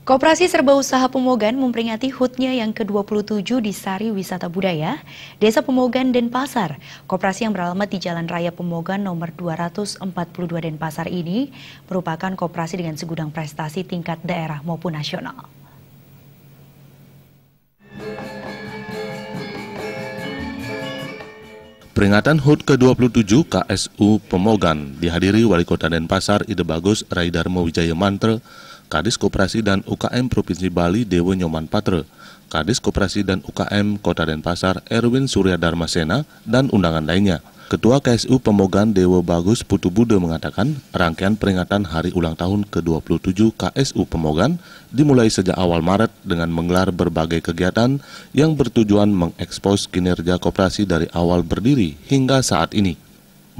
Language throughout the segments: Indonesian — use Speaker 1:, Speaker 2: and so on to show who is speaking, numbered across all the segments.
Speaker 1: Koperasi Serba Usaha Pemogan memperingati hutnya yang ke-27 di Sari Wisata Budaya, Desa Pemogan Denpasar. Koperasi yang beralamat di Jalan Raya Pemogan nomor 242 Denpasar ini merupakan koperasi dengan segudang prestasi tingkat daerah maupun nasional.
Speaker 2: Peringatan HUT ke-27 KSU Pemogan dihadiri Wali Kota Denpasar Ide Bagus Raidarmo Wijaya Mantel Kadis Koperasi dan UKM Provinsi Bali Dewo Nyoman Patre, Kadis Koperasi dan UKM Kota Denpasar Erwin Surya Darmasena, dan undangan lainnya. Ketua KSU Pemogan Dewo Bagus Putu Bude mengatakan rangkaian peringatan hari ulang tahun ke-27 KSU Pemogan dimulai sejak awal Maret dengan menggelar berbagai kegiatan yang bertujuan mengekspos kinerja koperasi dari awal berdiri hingga saat ini.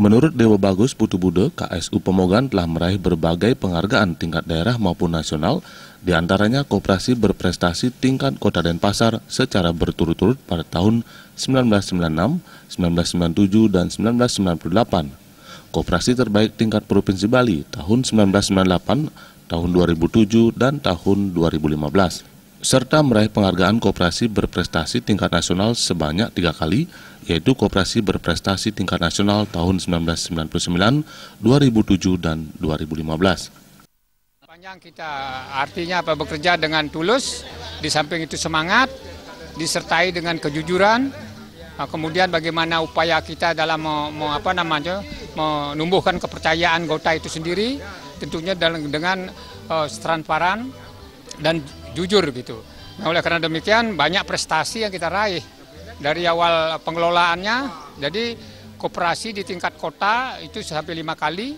Speaker 2: Menurut Dewa Bagus Putu Bude, KSU Pemogan telah meraih berbagai penghargaan tingkat daerah maupun nasional, diantaranya kooperasi Berprestasi Tingkat Kota dan Pasar secara berturut-turut pada tahun 1996, 1997, dan 1998. kooperasi Terbaik Tingkat Provinsi Bali tahun 1998, tahun 2007, dan tahun 2015 serta meraih penghargaan kooperasi Berprestasi Tingkat Nasional sebanyak tiga kali, yaitu kooperasi Berprestasi Tingkat Nasional tahun 1999, 2007, dan 2015.
Speaker 1: Panjang kita artinya apa bekerja dengan tulus, di samping itu semangat, disertai dengan kejujuran, nah, kemudian bagaimana upaya kita dalam mau, mau apa namanya menumbuhkan kepercayaan gota itu sendiri, tentunya dengan, dengan uh, transparan dan jujur gitu. Nah oleh karena demikian banyak prestasi yang kita raih dari awal pengelolaannya. Jadi kooperasi di tingkat kota itu sampai lima kali,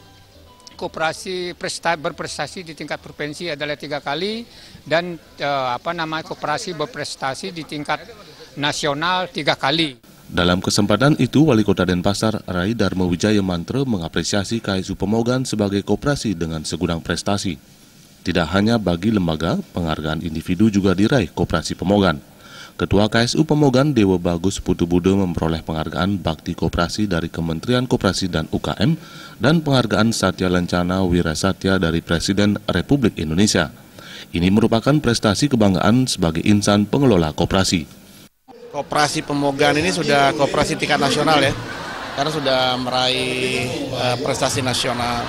Speaker 1: kooperasi berprestasi di tingkat provinsi adalah tiga kali, dan eh, apa nama kooperasi berprestasi di tingkat nasional tiga kali.
Speaker 2: Dalam kesempatan itu, Wali Kota Denpasar, Rai Darmawijaya Mantra mengapresiasi KSU Pemogan sebagai kooperasi dengan segudang prestasi. Tidak hanya bagi lembaga, penghargaan individu juga diraih Koperasi Pemogan. Ketua KSU Pemogan Dewa Bagus Putu Budo memperoleh penghargaan Bakti Koperasi dari Kementerian Koperasi dan UKM dan penghargaan Satya Lencana Wirasatya dari Presiden Republik Indonesia. Ini merupakan prestasi kebanggaan sebagai insan pengelola koperasi. Koperasi
Speaker 3: Pemogan ini sudah koperasi tingkat nasional ya, karena sudah meraih eh, prestasi nasional,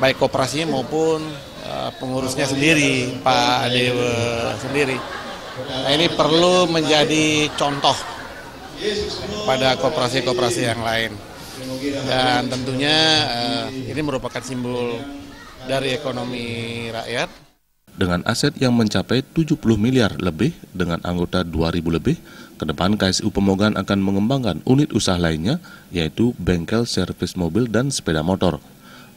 Speaker 3: baik koperasinya maupun Eh, pengurusnya sendiri, Pak Dewa sendiri. Nah, ini perlu menjadi contoh pada kooperasi-kooperasi yang lain. Dan tentunya eh, ini merupakan simbol dari ekonomi rakyat.
Speaker 2: Dengan aset yang mencapai 70 miliar lebih dengan anggota 2000 lebih, ke depan KSU Pemogan akan mengembangkan unit usaha lainnya yaitu bengkel servis mobil dan sepeda motor.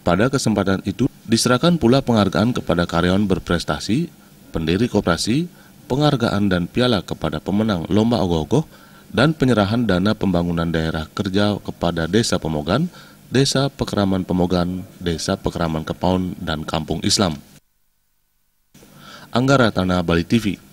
Speaker 2: Pada kesempatan itu Diserahkan pula penghargaan kepada karyawan berprestasi, pendiri koperasi, penghargaan dan piala kepada pemenang lomba ogoh-ogoh, dan penyerahan dana pembangunan daerah kerja kepada Desa Pemogan, Desa Pekeraman Pemogan, Desa Pekeraman Kepaun, dan Kampung Islam. Anggara Tanah Bali TV